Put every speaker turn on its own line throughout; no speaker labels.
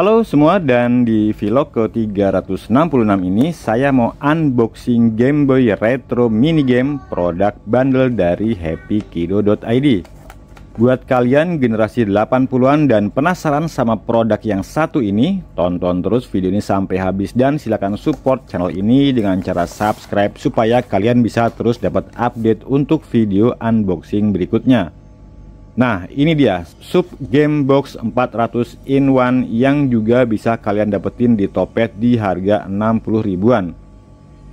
Halo semua dan di vlog ke-366 ini saya mau unboxing Game Boy Retro Mini Game produk bundle dari happykido.id Buat kalian generasi 80an dan penasaran sama produk yang satu ini Tonton terus video ini sampai habis dan silahkan support channel ini dengan cara subscribe Supaya kalian bisa terus dapat update untuk video unboxing berikutnya Nah, ini dia sub game box 400 in one yang juga bisa kalian dapetin di Topet di harga 60 ribuan.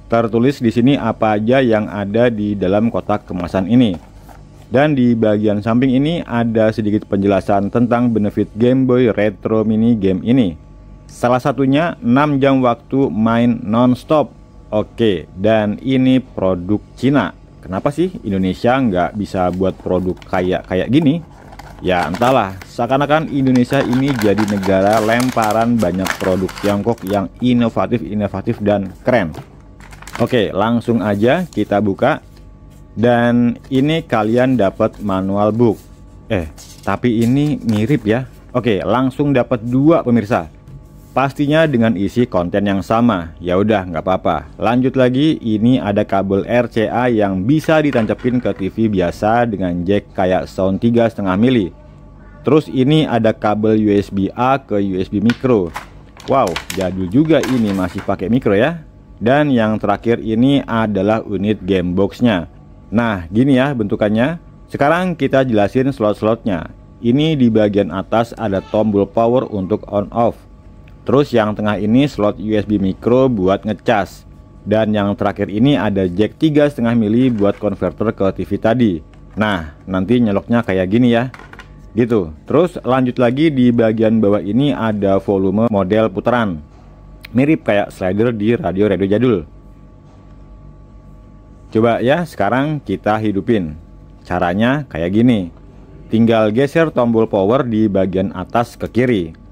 Tertulis di sini apa aja yang ada di dalam kotak kemasan ini. Dan di bagian samping ini ada sedikit penjelasan tentang benefit Game Boy Retro Mini game ini. Salah satunya 6 jam waktu main non-stop. Oke, dan ini produk Cina kenapa sih Indonesia nggak bisa buat produk kayak kayak gini? Ya entahlah, seakan-akan Indonesia ini jadi negara lemparan banyak produk Tiongkok yang inovatif-inovatif dan keren. Oke, langsung aja kita buka. Dan ini kalian dapat manual book. Eh, tapi ini mirip ya. Oke, langsung dapat dua pemirsa. Pastinya dengan isi konten yang sama. Ya udah, nggak apa-apa. Lanjut lagi, ini ada kabel RCA yang bisa ditancapin ke TV biasa dengan jack kayak sound 3,5 mili. Terus ini ada kabel USB A ke USB micro. Wow, jadul juga ini masih pakai micro ya. Dan yang terakhir ini adalah unit game boxnya. Nah, gini ya bentukannya. Sekarang kita jelasin slot-slotnya. Ini di bagian atas ada tombol power untuk on off. Terus yang tengah ini slot USB micro buat ngecas. Dan yang terakhir ini ada jack 3,5 mili buat konverter ke TV tadi. Nah, nanti nyeloknya kayak gini ya. Gitu. Terus lanjut lagi di bagian bawah ini ada volume model putaran. Mirip kayak slider di radio-radio jadul. Coba ya, sekarang kita hidupin. Caranya kayak gini. Tinggal geser tombol power di bagian atas ke kiri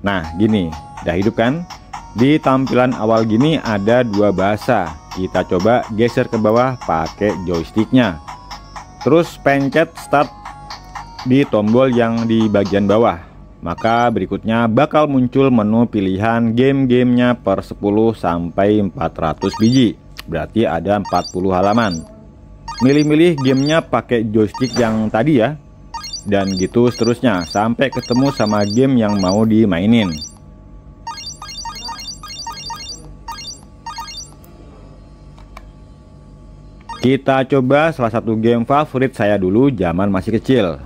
Nah, gini, udah hidup kan? Di tampilan awal gini ada dua bahasa. Kita coba geser ke bawah pakai joysticknya. Terus pencet start di tombol yang di bagian bawah. Maka berikutnya bakal muncul menu pilihan game-gamenya per 10 sampai 400 biji. Berarti ada 40 halaman. Milih-milih gamenya pakai joystick yang tadi ya, dan gitu seterusnya sampai ketemu sama game yang mau dimainin. Kita coba salah satu game favorit saya dulu zaman masih kecil.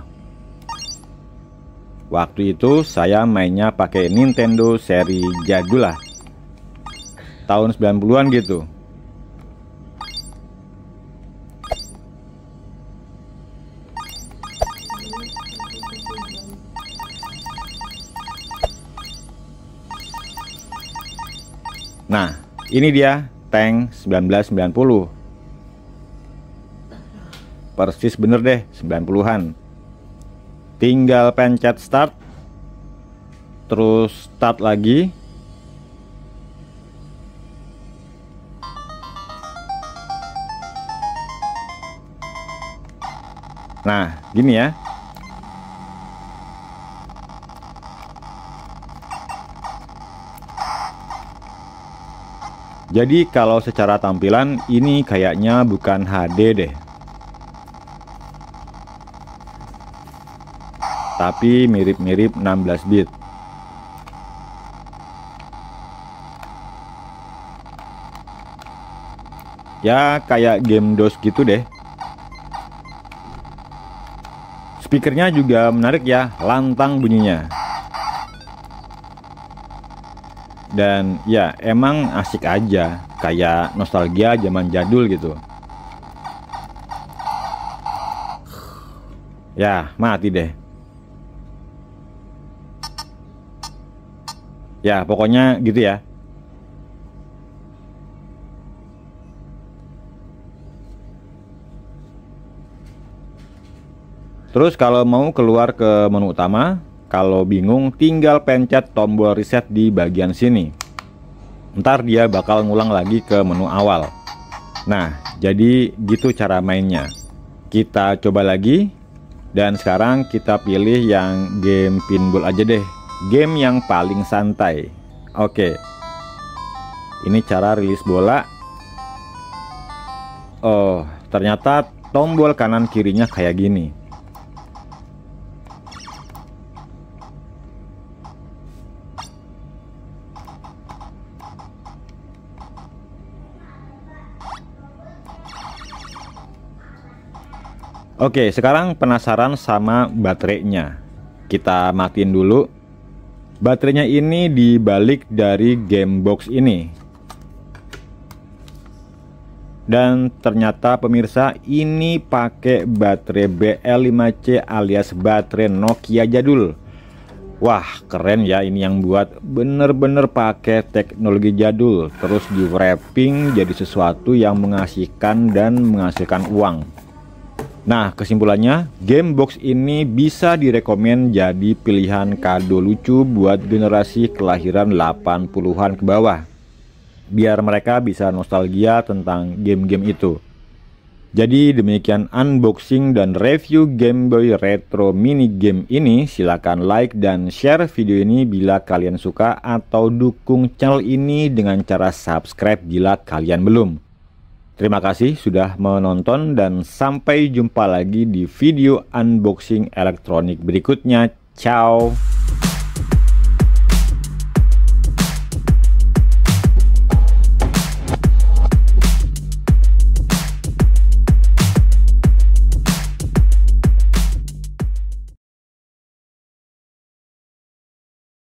Waktu itu saya mainnya pakai Nintendo seri jadul lah. Tahun 90-an gitu. Nah, ini dia tank 1990. Persis bener deh, 90-an. Tinggal pencet start. Terus start lagi. Nah, gini ya. Jadi kalau secara tampilan ini kayaknya bukan HD deh. Tapi mirip-mirip 16 bit. Ya kayak game DOS gitu deh. Speakernya juga menarik ya, lantang bunyinya. dan ya emang asik aja kayak nostalgia zaman jadul gitu ya mati deh ya pokoknya gitu ya Terus kalau mau keluar ke menu utama, kalau bingung tinggal pencet tombol reset di bagian sini. Ntar dia bakal ngulang lagi ke menu awal. Nah, jadi gitu cara mainnya. Kita coba lagi dan sekarang kita pilih yang game pinball aja deh. Game yang paling santai. Oke. Ini cara rilis bola. Oh, ternyata tombol kanan kirinya kayak gini. Oke, sekarang penasaran sama baterainya. Kita matiin dulu. Baterainya ini dibalik dari game box ini. Dan ternyata pemirsa ini pakai baterai BL5C alias baterai Nokia jadul. Wah keren ya ini yang buat bener-bener pakai teknologi jadul terus di wrapping jadi sesuatu yang mengasihkan dan menghasilkan uang Nah, kesimpulannya, game box ini bisa direkomend jadi pilihan kado lucu buat generasi kelahiran 80-an ke bawah. Biar mereka bisa nostalgia tentang game-game itu. Jadi demikian unboxing dan review Game Boy Retro mini game ini. Silahkan like dan share video ini bila kalian suka atau dukung channel ini dengan cara subscribe bila kalian belum. Terima kasih sudah menonton dan sampai jumpa lagi di video unboxing elektronik berikutnya. Ciao!